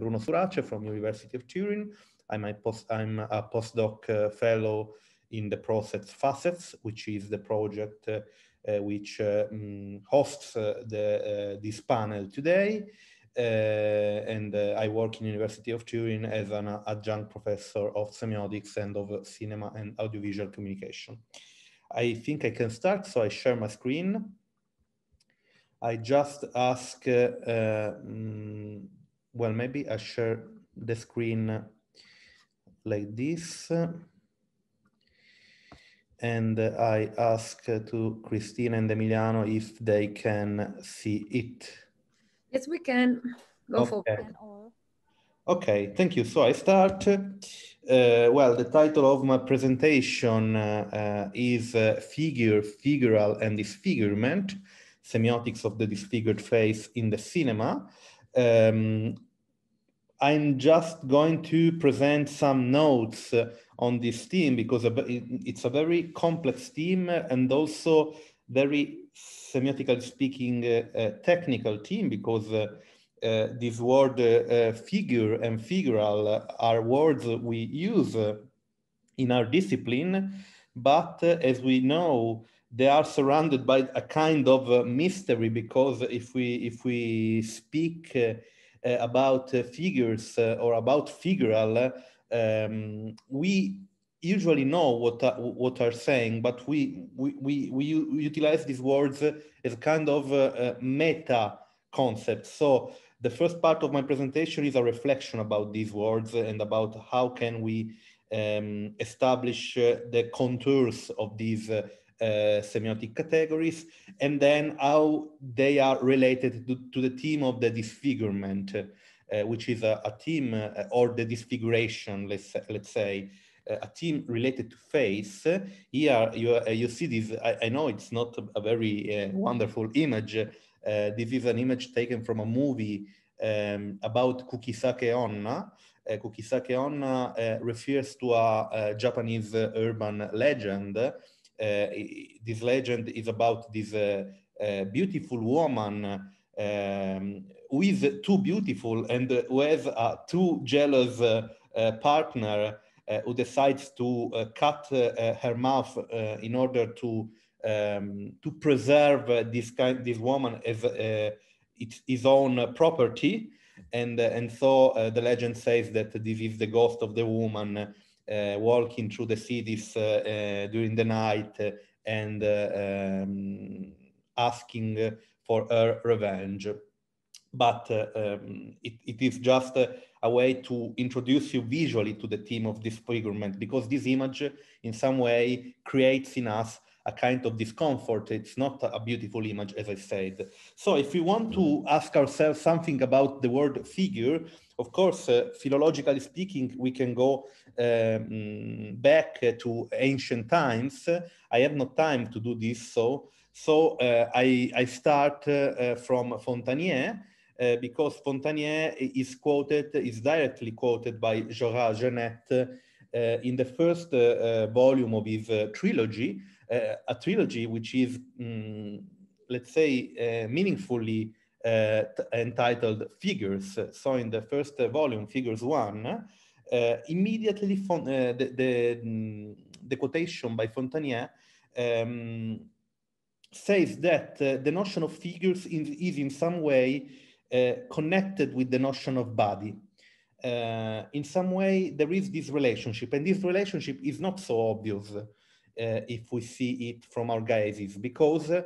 Bruno Surace from University of Turin. I'm a, post, I'm a postdoc uh, fellow in the process facets, which is the project uh, uh, which um, hosts uh, the, uh, this panel today. and I work in University of Turin as an adjunct professor of semiotics and of cinema and audiovisual communication. I think I can start, so I share my screen. I just ask mm, well, maybe I share the screen like this. And I ask uh, to Christina and Emiliano if they can see it. Yes, we can. Go okay. for it. Okay, thank you. So I start. Uh, well, the title of my presentation uh, uh, is uh, Figure, Figural and Disfigurement, Semiotics of the Disfigured Face in the Cinema. Um, I'm just going to present some notes uh, on this team because it's a very complex team and also very semiotically speaking uh, uh technical team because uh, uh, this word uh, figure and figural are words we use in our discipline. But as we know, they are surrounded by a kind of uh, mystery because if we if we speak uh, uh, about figures or about figural, um, we usually know what uh, what are saying, but we we we, we utilize these words as kind of uh, meta concept. So the first part of my presentation is a reflection about these words and about how can we um, establish uh, the contours of these uh, semiotic categories, and then how they are related to, to the theme of the disfigurement, uh, which is a, a theme uh, or the disfiguration, let's, let's say, uh, a theme related to face. Here you, uh, you see this, I, I, know it's not a, very uh, wonderful image. this is an image taken from a movie um, about Kukisake Onna. Uh, Kukisake Onna refers to a, a Japanese urban legend uh, this legend is about this uh, uh, beautiful woman um, who is too beautiful and who has a too jealous partner who decides to cut her mouth in order to um, to preserve this kind this woman as its, his own property and and so uh, the legend says that this is the ghost of the woman uh, walking through the cities uh, uh, during the night and um, asking for her revenge. But um, it, it is just a way to introduce you visually to the theme of disfigurement because this image in some way creates in us a kind of discomfort. It's not a beautiful image, as I said. So if we want to mm-hmm. ask ourselves something about the word figure, of course, uh, philologically speaking, we can go um, back to ancient times. I have no time to do this, so so uh, I, I start uh, uh from Fontanier. Uh, because Fontanier is quoted, is directly quoted by Jorat Genet uh, in the first volume of his trilogy, a trilogy which is, um, let's say, uh, meaningfully uh, entitled Figures. So in the first volume, Figures 1, uh, immediately the, the, mm, the, quotation by Fontanier um, says that the notion of figures is in some way connected with the notion of body. Uh, in some way there is this relationship and this relationship is not so obvious uh, if we see it from our gazes, because uh,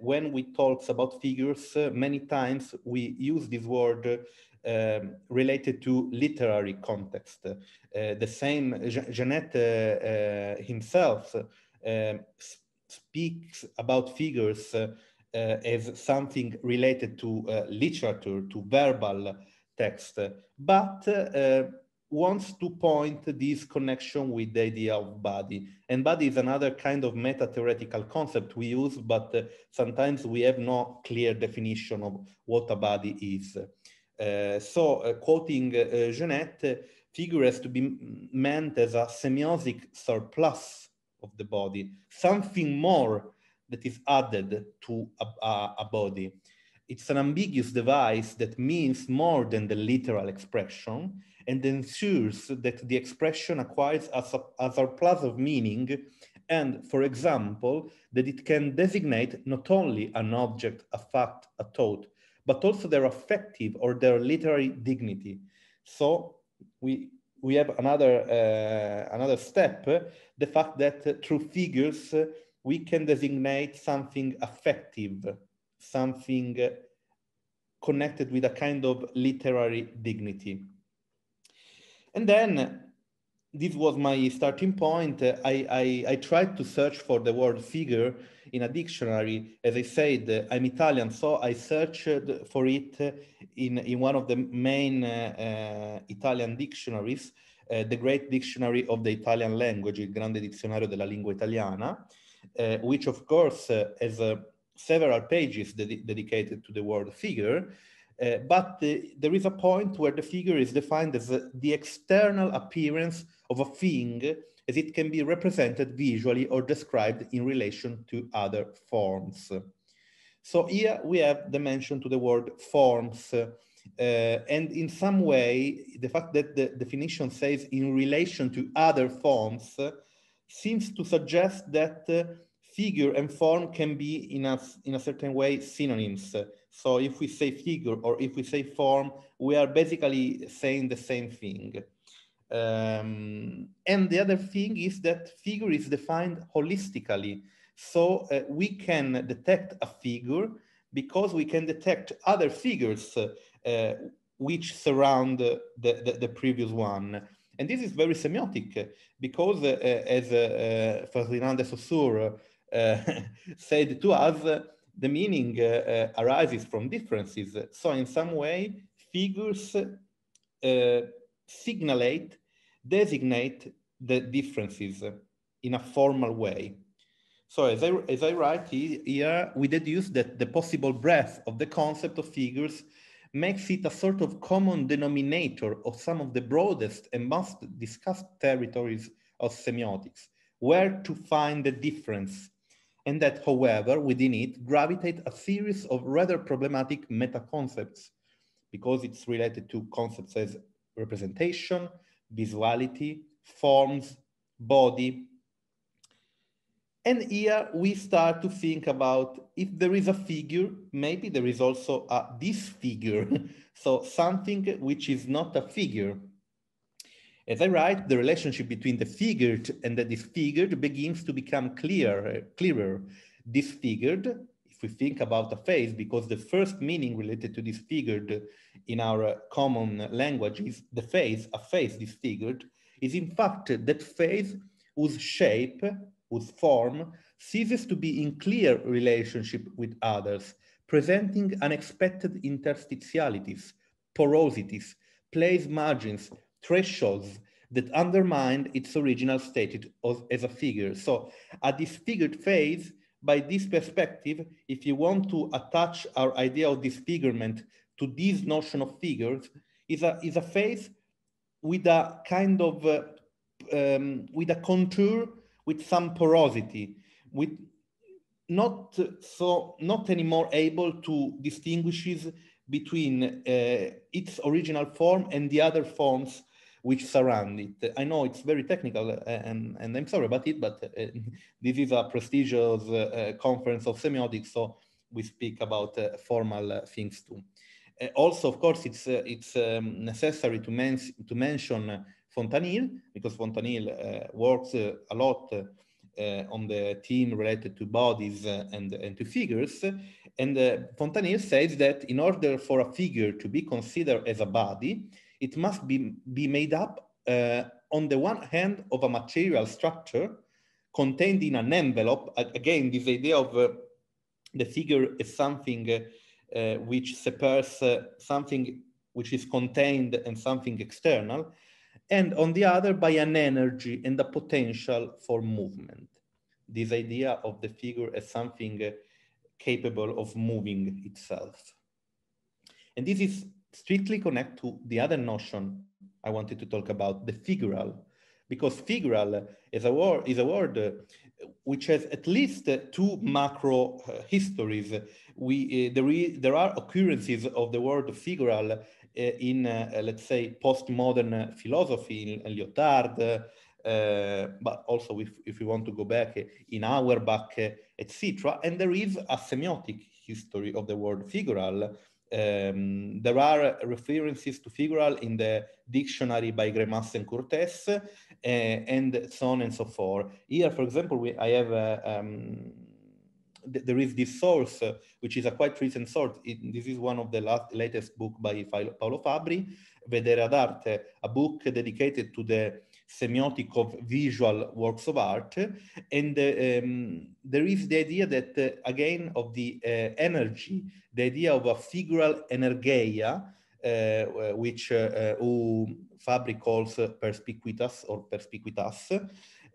when we talk about figures, uh, many times we use this word um, related to literary context. the same Jeanette himself um, speaks about figures uh, as something related to uh, literature, to verbal text. But uh, wants to point this connection with the idea of body. And body is another kind of meta-theoretical concept we use, but uh, sometimes we have no clear definition of what a body is. Uh, so uh, quoting uh, Jeanette, uh, figure has to be meant as a semiotic surplus of the body, something more that is added to a, a, a body. It's an ambiguous device that means more than the literal expression and ensures that the expression acquires a, a surplus of meaning and, for example, that it can designate not only an object, a fact, a thought, but also their affective or their literary dignity. So we we have another uh, another step: the fact that uh, through figures uh, we can designate something affective, something connected with a kind of literary dignity. And then this was my starting point. I, I, I, tried to search for the word figure in a dictionary. As I said, I'm Italian, so I searched for it in, in one of the main uh, uh Italian dictionaries, uh, the Great Dictionary of the Italian Language, il Grande Dizionario della Lingua Italiana, uh, which of course, uh, as a several pages ded dedicated to the word figure, uh, but the, there is a point where the figure is defined as a, the external appearance of a thing as it can be represented visually or described in relation to other forms. So here we have the mention to the word forms. Uh, and in some way, the fact that the definition says in relation to other forms uh, seems to suggest that uh, figure and form can be in a, in a certain way synonyms. So if we say figure or if we say form, we are basically saying the same thing. Um, and the other thing is that figure is defined holistically. So uh, we can detect a figure because we can detect other figures uh, which surround the, the, the, previous one. And this is very semiotic because uh, as uh, uh Ferdinand de Saussure uh, said to us, the meaning uh, uh, arises from differences. So in some way, figures signalate, designate the differences in a formal way. So as I, as I write here, we deduce that the possible breadth of the concept of figures makes it a sort of common denominator of some of the broadest and most discussed territories of semiotics, where to find the difference and that, however, within it gravitate a series of rather problematic meta concepts because it's related to concepts as representation, visuality, forms, body. And here we start to think about if there is a figure, maybe there is also a disfigure, so something which is not a figure, as I write, the relationship between the figured and the disfigured begins to become clearer, clearer. Disfigured, if we think about a face, because the first meaning related to disfigured in our common language is the face, a face disfigured, is in fact that face whose shape, whose form, ceases to be in clear relationship with others, presenting unexpected interstitialities, porosities, place margins, thresholds that undermined its original status as a figure. So a disfigured face, by this perspective, if you want to attach our idea of disfigurement to this notion of figures, is a, is a face with a kind of, uh, um, with a contour, with some porosity, with not so, not anymore able to distinguishes between uh, its original form and the other forms which surround it. I know it's very technical, uh, and, and I'm sorry about it, but uh, this is a prestigious uh, uh, conference of semiotics, so we speak about uh, formal things too. also, of course, it's it's um, necessary to, men to mention Fontanil because Fontanil works a lot uh, on the team related to bodies uh, and, and to figures. And uh, Fontanier says that in order for a figure to be considered as a body, it must be, be made up on the one hand of a material structure contained in an envelope. Again, this idea of uh, the figure is something uh, which separates uh, something which is contained and something external and on the other by an energy and a potential for movement. This idea of the figure as something uh, capable of moving itself. And this is strictly connected to the other notion I wanted to talk about, the figural, because figural is a word, is a word uh, which has at least uh, two macro histories we, eh, there, is, there are occurrences of the word figural eh, in, eh, let's say, postmodern philosophy in, in Lyotard, uh, but also if, if we want to go back in Auerbach, uh, etc. And there is a semiotic history of the word figural. Um, there are references to figural in the dictionary by Gremas and Cortes, and so on and so forth. Here, for example, we, I have um, there is this source, uh, which is a quite recent source. It, this is one of the last, latest book by Paolo Fabri, Vedere Arte," a book dedicated to the semiotic of visual works of art. And uh, um, there is the idea that, uh, again, of the uh, energy, the idea of a figural energeia, uh, which uh, who Fabri calls perspicuitas or perspicuitas,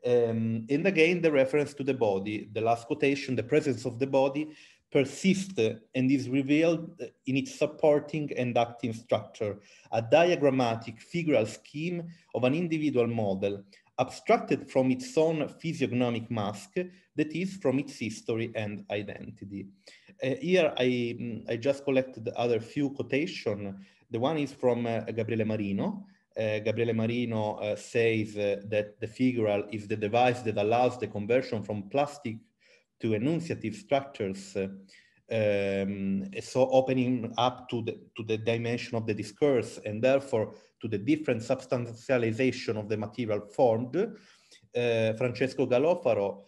um, and again, the reference to the body, the last quotation, the presence of the body persists and is revealed in its supporting and acting structure, a diagrammatic figural scheme of an individual model, abstracted from its own physiognomic mask, that is, from its history and identity. Uh, here, I, mm, I just collected other few quotation. The one is from uh, Gabriele Marino, Eh, Gabriele Marino uh, says uh, that the figural is the device that allows the conversion from plastic to enunciative structures, um, so opening up to the, to the dimension of the discourse and therefore to the different substantialization of the material formed. Francesco Galofaro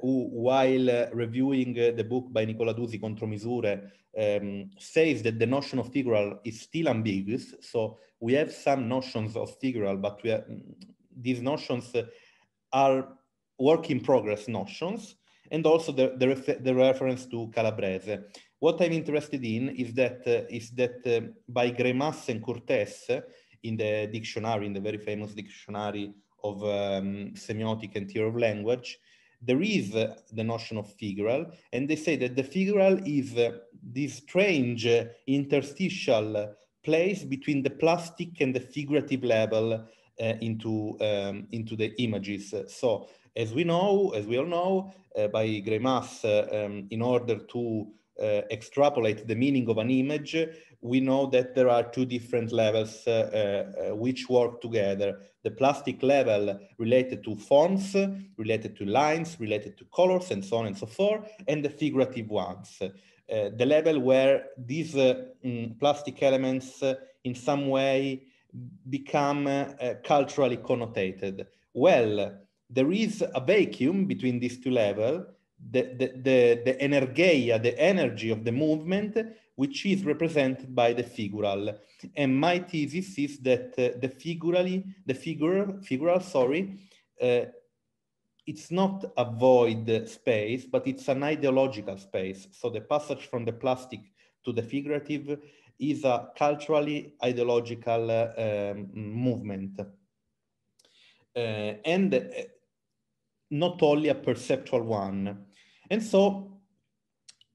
who, eh, while reviewing the book by Nicola Duzzi, Contromisure, um, says that the notion of figural is still ambiguous. So we have some notions of figural, but these notions are work in progress notions, and also the, the, the reference to Calabrese. What I'm interested in is that, uh, is that uh, by Gremas and Cortes in the dictionary, in the very famous dictionary of um, semiotic and theory of language, there is uh, the notion of figural, and they say that the figural is uh, this strange uh, interstitial uh, place between the plastic and the figurative level uh, into, um, into the images. So as we know, as we all know, uh, by Gremas, um, in order to extrapolate the meaning of an image, we know that there are two different levels uh, uh, uh which work together. The plastic level related to forms, related to lines, related to colors, and so on and so forth, and the figurative ones. Uh, the level where these uh, mm, plastic elements uh, in some way become culturally connotated. Well, there is a vacuum between these two levels, the, the, the, the energeia, the energy of the movement which is represented by the figural. And my thesis is that uh, the figurally, the figure, figural, sorry, uh, it's not a void space, but it's an ideological space. So the passage from the plastic to the figurative is a culturally ideological uh, um, movement. Uh, and uh, not only a perceptual one. And so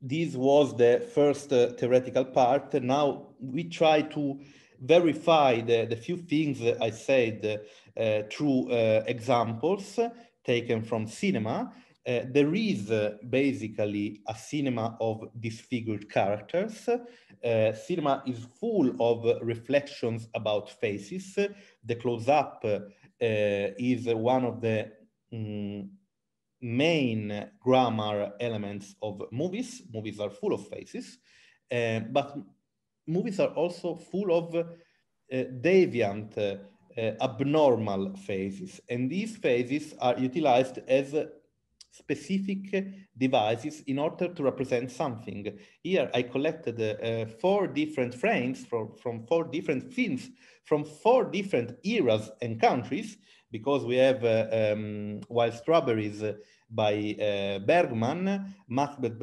this was the first uh, theoretical part. Now we try to verify the, the few things I said uh, through uh, examples taken from cinema. Uh, there is uh, basically a cinema of disfigured characters. Uh, cinema is full of reflections about faces. The close-up is one of the um, main grammar elements of movies. Movies are full of faces, uh, but movies are also full of uh, deviant, uh, abnormal faces. And these faces are utilized as specific devices in order to represent something. Here I collected four different frames from, from four different films from four different eras and countries because we have uh, um, Wild Strawberries uh, by uh, Bergman, Macbeth,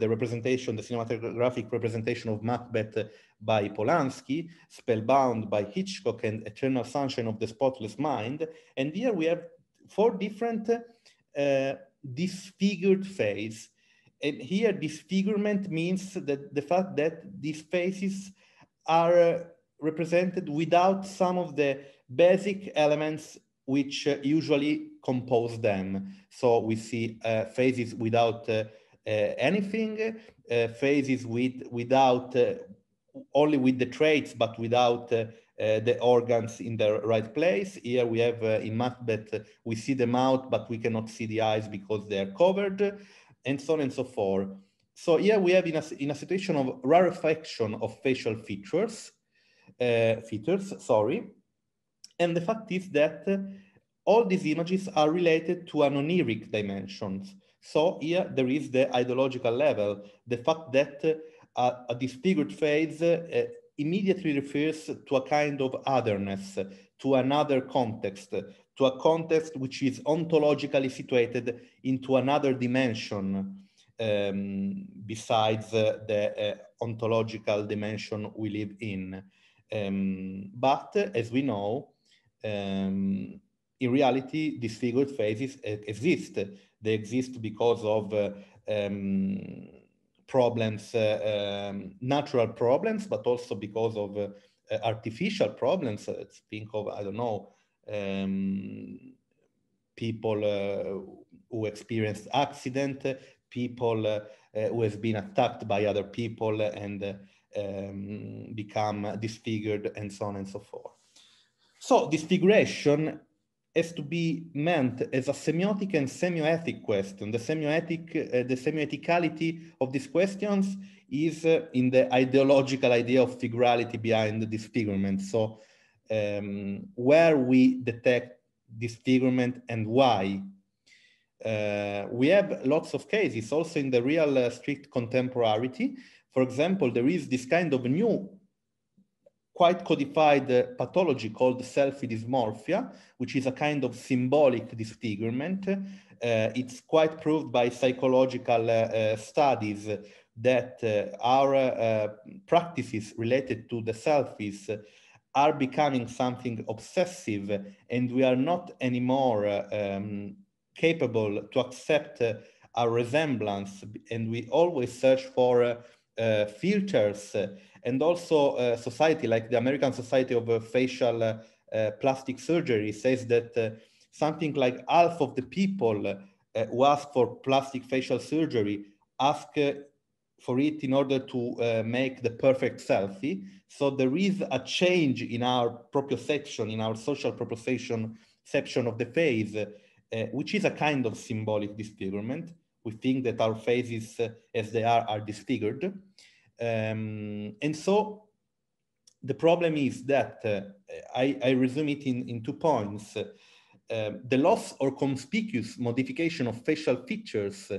the representation, the cinematographic representation of Macbeth by Polanski, Spellbound by Hitchcock, and Eternal Sunshine of the Spotless Mind. And here we have four different disfigured faces. And here, disfigurement means that the fact that these faces are represented without some of the basic elements which uh, usually compose them. So we see uh, phases without uh, anything, phases with without only with the traits, but without uh, the organs in the right place. Here we have uh, in Macbeth, we see the mouth, but we cannot see the eyes because they are covered, and so on and so forth. So here we have in a, in a situation of rarefaction of facial features, features, sorry, and the fact is that uh, all these images are related to an oniric dimensions. So here there is the ideological level, the fact that uh, a disfigured face uh, immediately refers to a kind of otherness, to another context, to a context which is ontologically situated into another dimension um, besides uh, the ontological dimension we live in. Um, but as we know, um, in reality, disfigured faces exist. They exist because of uh, um, problems, uh, um, natural problems, but also because of uh, artificial problems. Uh, let's think of, I don't know, um, people uh, who experienced accident, people uh, who have been attacked by other people and um, become disfigured and so on and so forth. So this figuration has to be meant as a semiotic and semiotic question. The semiotic, uh, the semioticality of these questions is uh, in the ideological idea of figurality behind the disfigurement. So um, where we detect disfigurement and why. Uh, we have lots of cases also in the real uh, strict contemporarity. For example, there is this kind of new quite codified pathology called selfie dysmorphia, which is a kind of symbolic disfigurement. Uh, it's quite proved by psychological uh, uh studies that uh, our uh, practices related to the selfies are becoming something obsessive and we are not anymore um, capable to accept a resemblance and we always search for filters and also a uh, society like the american society of uh, facial uh, plastic surgery says that something like half of the people who ask for plastic facial surgery ask for it in order to make the perfect selfie so there is a change in our proprioception in our social proprioception section of the face which is a kind of symbolic disfigurement we think that our faces as they are are disfigured um, and so the problem is that uh, I, I, resume it in, in two points. Uh, the loss or conspicuous modification of facial features uh,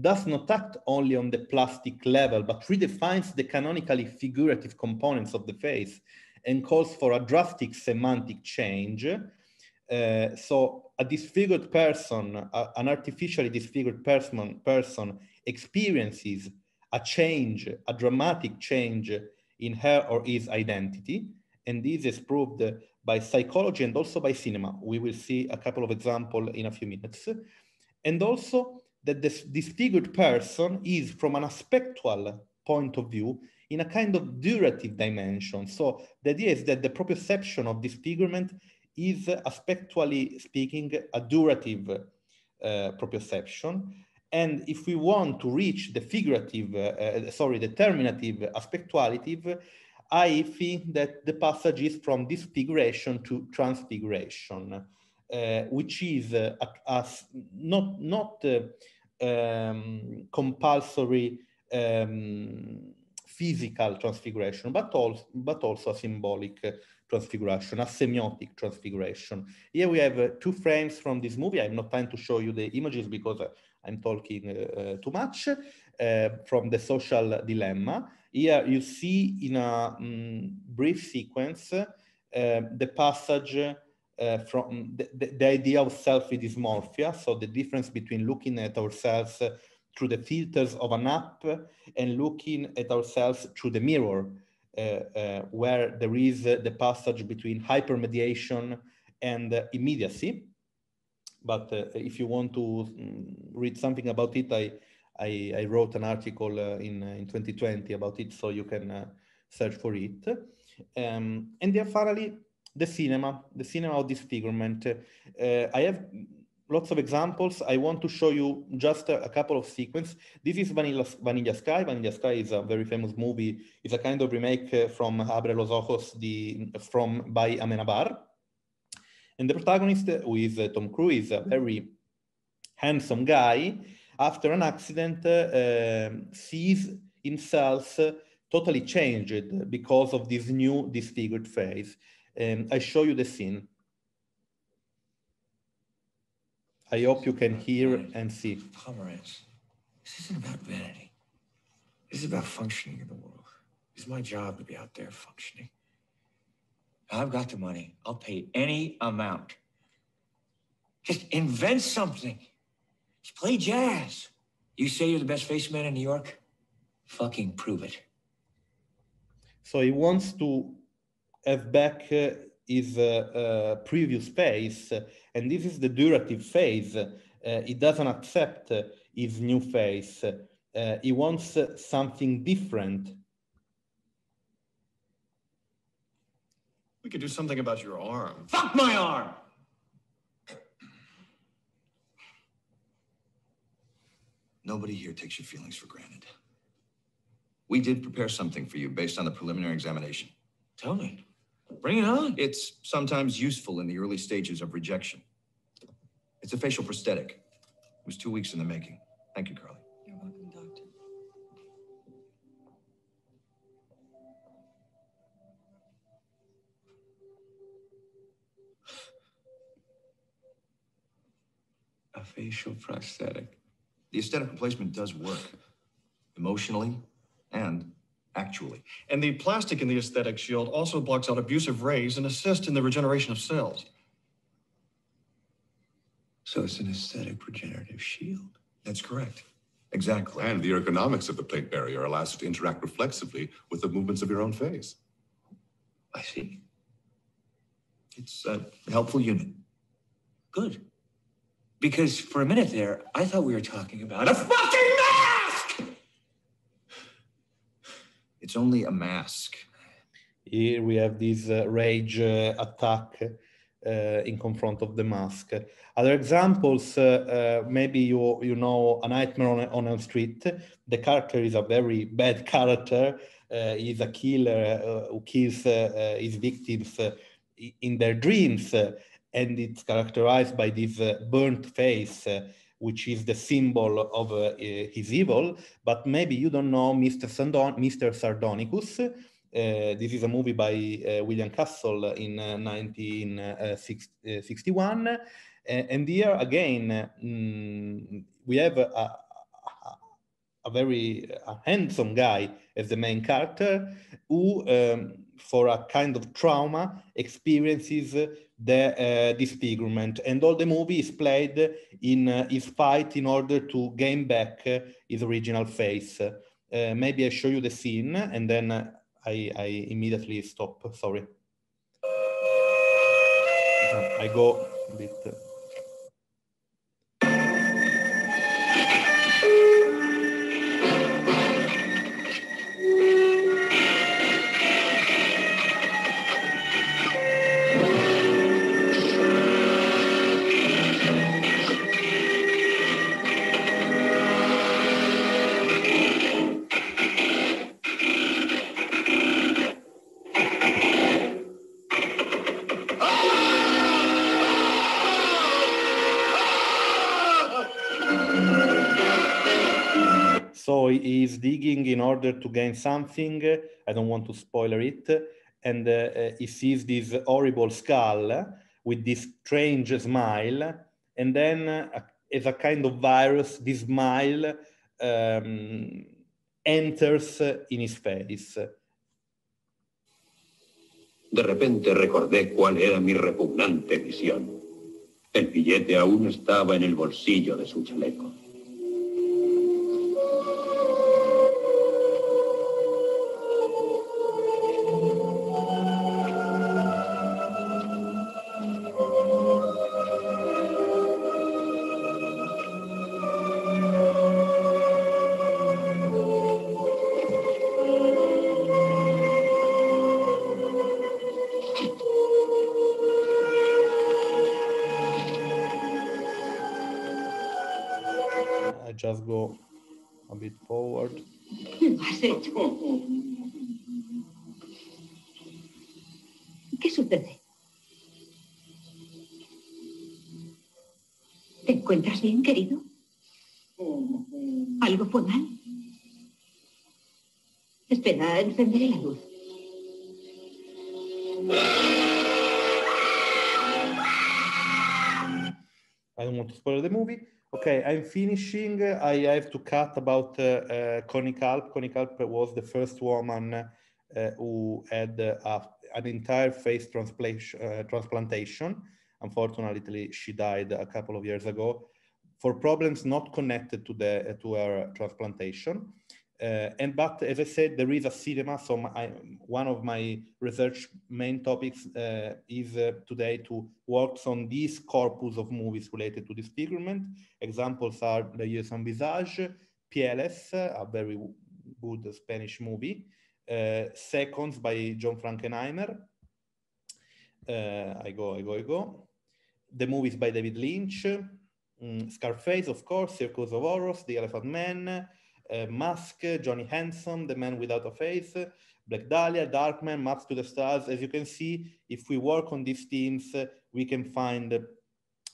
does not act only on the plastic level, but redefines the canonically figurative components of the face and calls for a drastic semantic change. Uh, so a disfigured person, a, an artificially disfigured person, person experiences a change, a dramatic change in her or his identity. And this is proved by psychology and also by cinema. We will see a couple of examples in a few minutes. And also that this disfigured person is from an aspectual point of view in a kind of durative dimension. So the idea is that the proprioception of disfigurement is aspectually speaking a durative uh, proprioception and if we want to reach the figurative, uh, uh sorry, determinative aspectuality, I think that the passage is from disfiguration to transfiguration, uh, which is uh, a, a, not, not uh, um, compulsory um, physical transfiguration, but also, but also a symbolic uh, transfiguration, a semiotic transfiguration. Here we have uh, two frames from this movie. I have no time to show you the images because I'm talking uh, uh, too much, uh, from the social dilemma. Here you see in a um, brief sequence uh, the passage uh, from the, the, the, idea of selfie dysmorphia, so the difference between looking at ourselves through the filters of an app and looking at ourselves through the mirror, uh, where there is the passage between hypermediation and immediacy. But uh, if you want to mm, read something about it, I I, I wrote an article uh, in uh, in 2020 about it, so you can search for it. Um, and then finally, the cinema, the cinema of disfigurement. I have lots of examples. I want to show you just a, a couple of sequences. This is Vanilla, Vanilla, Sky. Vanilla Sky is a very famous movie. It's a kind of remake from Abre los Ojos the, from by Amenabar. And the protagonist, who is uh, Tom Cruise, a very handsome guy, after an accident, um, sees himself totally changed because of this new disfigured face. Um, I show you the scene. I hope you can hear and see. Pomerance, this isn't about vanity. This is about functioning in the world. It's my job to be out there functioning. I've got the money. I'll pay any amount. Just invent something. Just play jazz. You say you're the best face man in New York? Fucking prove it. So he wants to have back uh, his uh, uh, previous face, uh, and this is the durative phase. Uh, he doesn't accept uh, his new face. he wants something different could do something about your arm. Fuck my arm! Nobody here takes your feelings for granted. We did prepare something for you based on the preliminary examination. Tell me. Bring it on. It's sometimes useful in the early stages of rejection. It's a facial prosthetic. It was two weeks in the making. Thank you, Carl. facial prosthetic. The aesthetic replacement does work emotionally and actually. And the plastic in the aesthetic shield also blocks out abusive rays and assists in the regeneration of cells. So it's an aesthetic regenerative shield. That's correct. Exactly. And the ergonomics of the plate barrier allows you to interact reflexively with the movements of your own face. I see. It's a helpful unit. Good. Because for a minute there, I thought we were talking about a fucking mask! It's only a mask. Here we have this uh, rage uh, attack uh, in confront of the mask. Other examples, uh, uh, maybe you you know A Nightmare on, on Elm Street. The character is a very bad character. Uh, he's a killer who kills his victims in their dreams and it's characterized by this uh, burnt face uh, which is the symbol of uh, his evil. But maybe you don't know Mr. Sandon Mr. Sardonicus. Uh, this is a movie by uh, William Castle in 1961. Uh, and here again, mm, we have a, a very handsome guy as the main character who, um, for a kind of trauma, experiences the uh, disfigurement. And all the movie is played in his uh, fight in order to gain back uh, his original face. maybe I show you the scene and then I, I immediately stop, sorry. I go a bit. order to gain something. I don't want to spoiler it. And uh, he sees this horrible skull with this strange smile. And then, uh, as a kind of virus, this smile um, enters in his face. De repente recordé cuál era mi repugnante visión. El billete aún estaba en el bolsillo de su chaleco. Mm-hmm. Algo fue mal. Espera, encenderé la luz. I don't want to spoil the movie. Okay, I'm finishing. I have to cut about uh, uh, Connie Kalp. Connie Kalp was the first woman uh, who had uh, an entire face transplantation. Uh, transplantation. Unfortunately, she died a couple of years ago for problems not connected to, the, uh, to our transplantation. Uh, and but as I said, there is a cinema. So my, one of my research main topics uh, is uh, today to work on this corpus of movies related to disfigurement. Examples are the Yeus en Visage, Pieles, uh, a very good Spanish movie, uh, Seconds by John Frankenheimer. I go, I go, I go. The movies by David Lynch, Mm, Scarface, of course, Circus of Horrors, The Elephant Man, uh, Mask, Johnny Hanson, The Man Without a Face, Black Dahlia, Darkman, Maps to the Stars. As you can see, if we work on these themes, uh, we can find uh,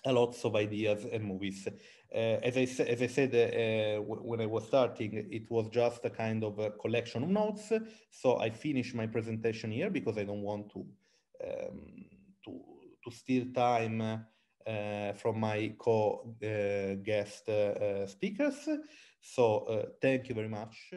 a lots of ideas and movies. Uh, as, I, as I said, uh, uh when I was starting, it was just a kind of a collection of notes. So I finish my presentation here because I don't want to, um, to, to steal time uh, uh, from my co-guest uh, uh, speakers. So thank you very much.